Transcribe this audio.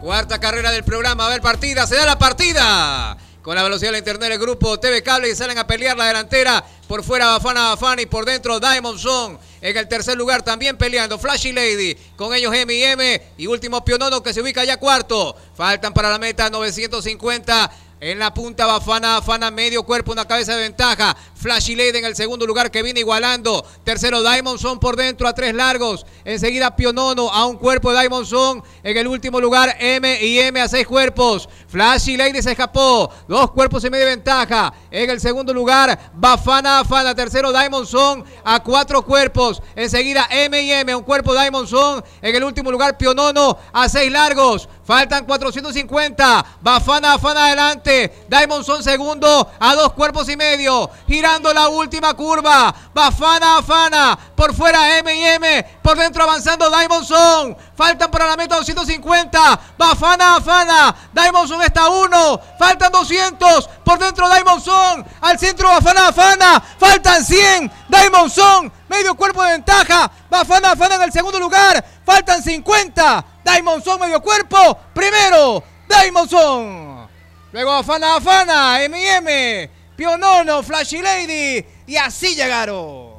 Cuarta carrera del programa. A ver, partida. Se da la partida. Con la velocidad de internet, el grupo TV Cable y salen a pelear la delantera. Por fuera, Bafana Bafana y por dentro, Diamond Zone. En el tercer lugar también peleando Flashy Lady. Con ellos M y último Pionono que se ubica ya cuarto. Faltan para la meta 950. En la punta Bafana Bafana medio cuerpo, una cabeza de ventaja. Flashy Lady en el segundo lugar que viene igualando. Tercero, Diamond Diamondson por dentro a tres largos. Enseguida Pionono a un cuerpo de Diamond Diamondson. En el último lugar, M y M a seis cuerpos. Flashy Lady se escapó. Dos cuerpos y medio de ventaja. En el segundo lugar, Bafana Afana. Tercero, Diamond Diamondson a cuatro cuerpos. Enseguida, M y M a un cuerpo Diamond Diamondson. En el último lugar, Pionono a seis largos. Faltan 450. Bafana Afana adelante. Diamond Diamondson segundo a dos cuerpos y medio. Gira la última curva. Bafana afana Por fuera M y M. Por dentro avanzando Zone Faltan para la meta 250. Bafana, Afana. Zone está a uno. Faltan 200. Por dentro Zone, Al centro Bafana, Afana. Faltan 100. Zone, Medio cuerpo de ventaja. Bafana, Afana en el segundo lugar. Faltan 50. Zone, medio cuerpo. Primero. Zone Luego Afana Afana. M&M. Pionono, Flashy Lady. Y así llegaron.